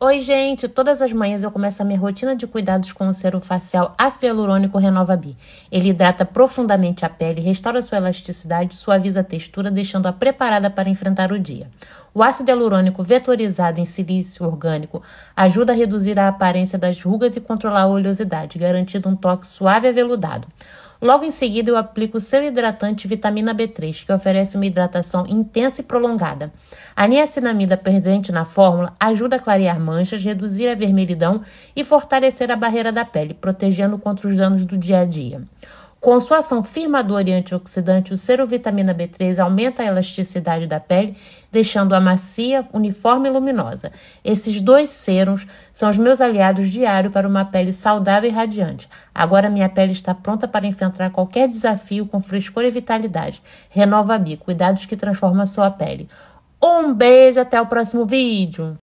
Oi, gente! Todas as manhãs eu começo a minha rotina de cuidados com o sérum facial ácido hialurônico Renova B. Ele hidrata profundamente a pele, restaura sua elasticidade, suaviza a textura, deixando-a preparada para enfrentar o dia. O ácido hialurônico vetorizado em silício orgânico ajuda a reduzir a aparência das rugas e controlar a oleosidade, garantindo um toque suave e aveludado. Logo em seguida, eu aplico o selo hidratante vitamina B3, que oferece uma hidratação intensa e prolongada. A niacinamida presente na fórmula ajuda a clarear manchas, reduzir a vermelhidão e fortalecer a barreira da pele, protegendo contra os danos do dia a dia. Com sua ação firmadora e antioxidante, o sero vitamina B3 aumenta a elasticidade da pele, deixando-a macia, uniforme e luminosa. Esses dois serums são os meus aliados diários para uma pele saudável e radiante. Agora minha pele está pronta para enfrentar qualquer desafio com frescor e vitalidade. Renova a bi, cuidados que transformam a sua pele. Um beijo, até o próximo vídeo!